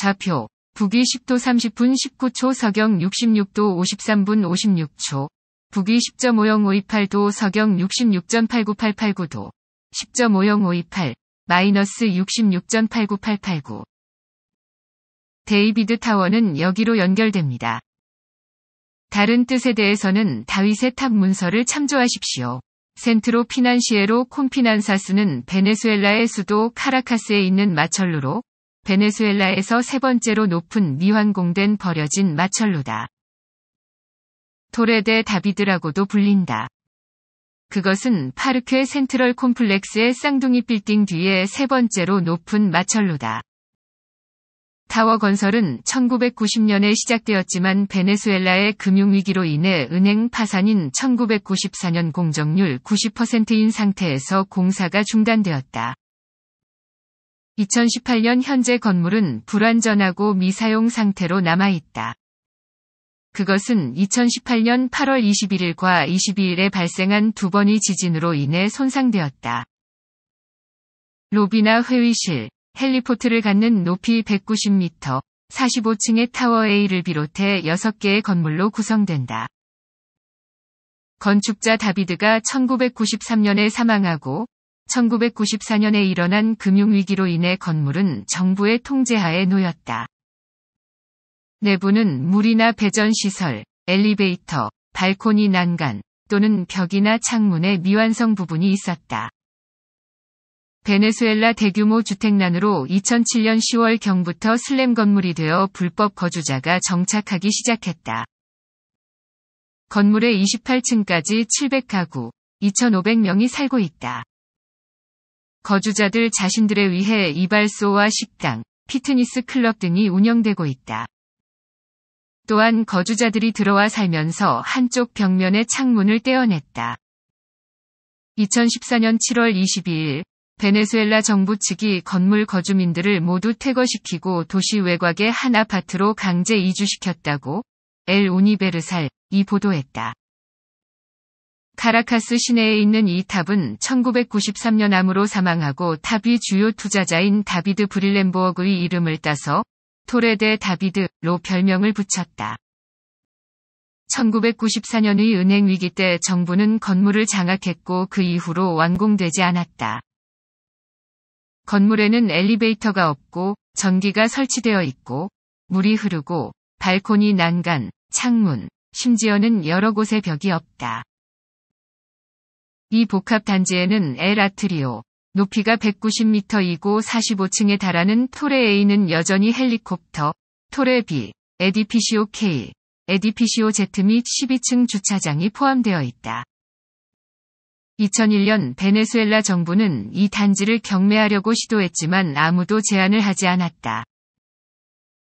좌표, 북위 10도 30분 19초 서경 66도 53분 56초, 북위 10.5058도 2 서경 66.89889도, 10.50528, 마이너스 66.89889. 데이비드 타워는 여기로 연결됩니다. 다른 뜻에 대해서는 다윗의 탑 문서를 참조하십시오. 센트로 피난시에로 콤피난사스는 베네수엘라의 수도 카라카스에 있는 마철루로 베네수엘라에서 세 번째로 높은 미환공된 버려진 마철로다. 토레데 다비드라고도 불린다. 그것은 파르케 센트럴 콤플렉스의 쌍둥이 빌딩 뒤에 세 번째로 높은 마철로다. 타워 건설은 1990년에 시작되었지만 베네수엘라의 금융위기로 인해 은행 파산인 1994년 공정률 90%인 상태에서 공사가 중단되었다. 2018년 현재 건물은 불완전하고 미사용 상태로 남아있다. 그것은 2018년 8월 21일과 22일에 발생한 두 번의 지진으로 인해 손상되었다. 로비나 회의실, 헬리포트를 갖는 높이 190m, 45층의 타워 A를 비롯해 6개의 건물로 구성된다. 건축자 다비드가 1993년에 사망하고 1994년에 일어난 금융위기로 인해 건물은 정부의 통제하에 놓였다. 내부는 물이나 배전시설, 엘리베이터, 발코니 난간 또는 벽이나 창문의 미완성 부분이 있었다. 베네수엘라 대규모 주택난으로 2007년 10월경부터 슬램 건물이 되어 불법 거주자가 정착하기 시작했다. 건물의 28층까지 700가구, 2,500명이 살고 있다. 거주자들 자신들에 의해 이발소와 식당, 피트니스 클럽 등이 운영되고 있다. 또한 거주자들이 들어와 살면서 한쪽 벽면의 창문을 떼어냈다. 2014년 7월 22일 베네수엘라 정부 측이 건물 거주민들을 모두 퇴거시키고 도시 외곽의 한 아파트로 강제 이주시켰다고 엘 오니베르살 이 보도했다. 카라카스 시내에 있는 이 탑은 1993년 암으로 사망하고 탑이 주요 투자자인 다비드 브릴렌버어그의 이름을 따서 토레데 다비드로 별명을 붙였다. 1994년의 은행 위기 때 정부는 건물을 장악했고 그 이후로 완공되지 않았다. 건물에는 엘리베이터가 없고 전기가 설치되어 있고 물이 흐르고 발코니 난간, 창문, 심지어는 여러 곳에 벽이 없다. 이 복합 단지에는 엘 아트리오, 높이가 190m이고 45층에 달하는 토레 A는 여전히 헬리콥터, 토레 B, 에디피시오 K, 에디피시오 Z 및 12층 주차장이 포함되어 있다. 2001년 베네수엘라 정부는 이 단지를 경매하려고 시도했지만 아무도 제안을 하지 않았다.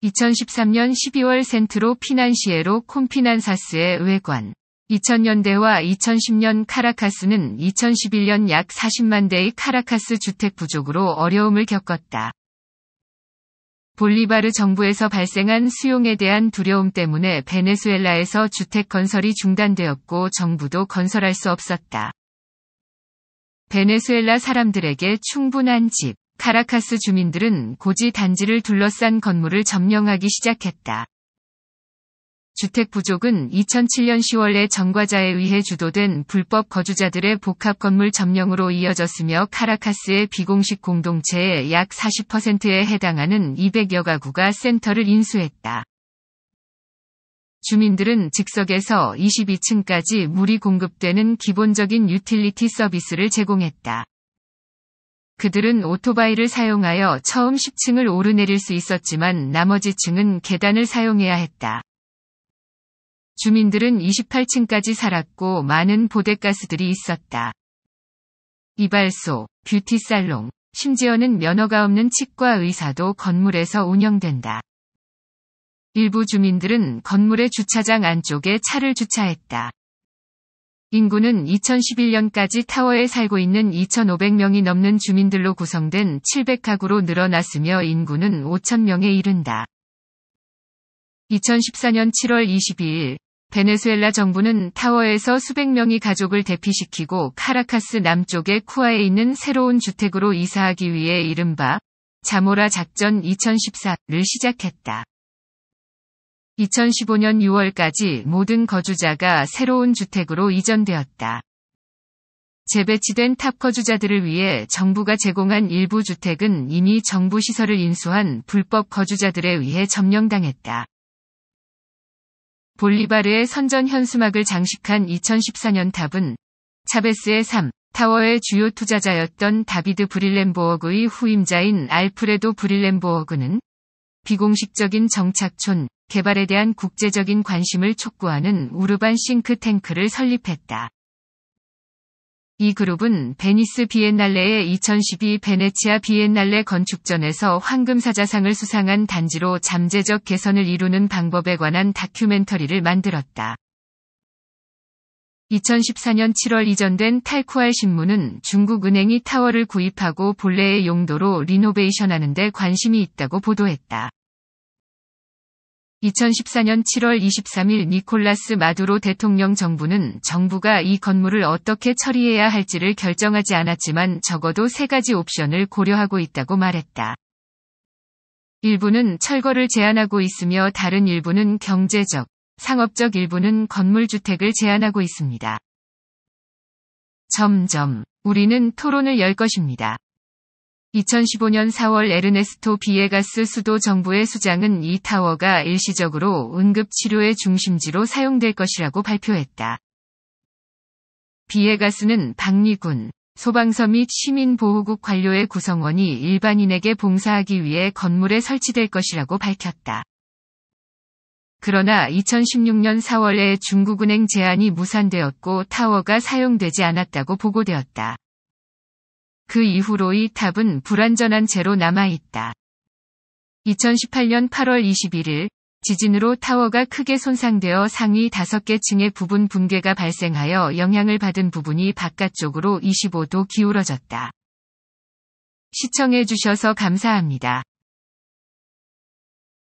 2013년 12월 센트로 피난시에로 콤피난사스의 외관, 2000년대와 2010년 카라카스는 2011년 약 40만 대의 카라카스 주택 부족으로 어려움을 겪었다. 볼리바르 정부에서 발생한 수용에 대한 두려움 때문에 베네수엘라에서 주택 건설이 중단되었고 정부도 건설할 수 없었다. 베네수엘라 사람들에게 충분한 집, 카라카스 주민들은 고지 단지를 둘러싼 건물을 점령하기 시작했다. 주택 부족은 2007년 10월에 전과자에 의해 주도된 불법 거주자들의 복합 건물 점령으로 이어졌으며 카라카스의 비공식 공동체의 약 40%에 해당하는 200여 가구가 센터를 인수했다. 주민들은 즉석에서 22층까지 물이 공급되는 기본적인 유틸리티 서비스를 제공했다. 그들은 오토바이를 사용하여 처음 10층을 오르내릴 수 있었지만 나머지 층은 계단을 사용해야 했다. 주민들은 28층까지 살았고 많은 보데가스들이 있었다. 이발소, 뷰티살롱, 심지어는 면허가 없는 치과 의사도 건물에서 운영된다. 일부 주민들은 건물의 주차장 안쪽에 차를 주차했다. 인구는 2011년까지 타워에 살고 있는 2,500명이 넘는 주민들로 구성된 700가구로 늘어났으며 인구는 5,000명에 이른다. 2014년 7월 22일 베네수엘라 정부는 타워에서 수백 명이 가족을 대피시키고 카라카스 남쪽의 쿠아에 있는 새로운 주택으로 이사하기 위해 이른바 자모라 작전 2014를 시작했다. 2015년 6월까지 모든 거주자가 새로운 주택으로 이전되었다. 재배치된 탑 거주자들을 위해 정부가 제공한 일부 주택은 이미 정부 시설을 인수한 불법 거주자들에 의해 점령당했다. 볼리바르의 선전 현수막을 장식한 2014년 탑은 차베스의 3, 타워의 주요 투자자였던 다비드 브릴렌보어그의 후임자인 알프레도 브릴렌보어그는 비공식적인 정착촌 개발에 대한 국제적인 관심을 촉구하는 우르반 싱크탱크를 설립했다. 이 그룹은 베니스 비엔날레의 2012 베네치아 비엔날레 건축전에서 황금사자상을 수상한 단지로 잠재적 개선을 이루는 방법에 관한 다큐멘터리를 만들었다. 2014년 7월 이전된 탈쿠알 신문은 중국 은행이 타워를 구입하고 본래의 용도로 리노베이션하는 데 관심이 있다고 보도했다. 2014년 7월 23일 니콜라스 마두로 대통령 정부는 정부가 이 건물을 어떻게 처리해야 할지를 결정하지 않았지만 적어도 세 가지 옵션을 고려하고 있다고 말했다. 일부는 철거를 제한하고 있으며 다른 일부는 경제적, 상업적 일부는 건물주택을 제한하고 있습니다. 점점 우리는 토론을 열 것입니다. 2015년 4월 에르네스토 비에가스 수도 정부의 수장은 이 타워가 일시적으로 응급치료의 중심지로 사용될 것이라고 발표했다. 비에가스는 박리군, 소방서 및 시민보호국 관료의 구성원이 일반인에게 봉사하기 위해 건물에 설치될 것이라고 밝혔다. 그러나 2016년 4월에 중국은행 제안이 무산되었고 타워가 사용되지 않았다고 보고되었다. 그 이후로의 탑은 불완전한 채로 남아있다. 2018년 8월 21일 지진으로 타워가 크게 손상되어 상위 5개 층의 부분 붕괴가 발생하여 영향을 받은 부분이 바깥쪽으로 25도 기울어졌다. 시청해주셔서 감사합니다.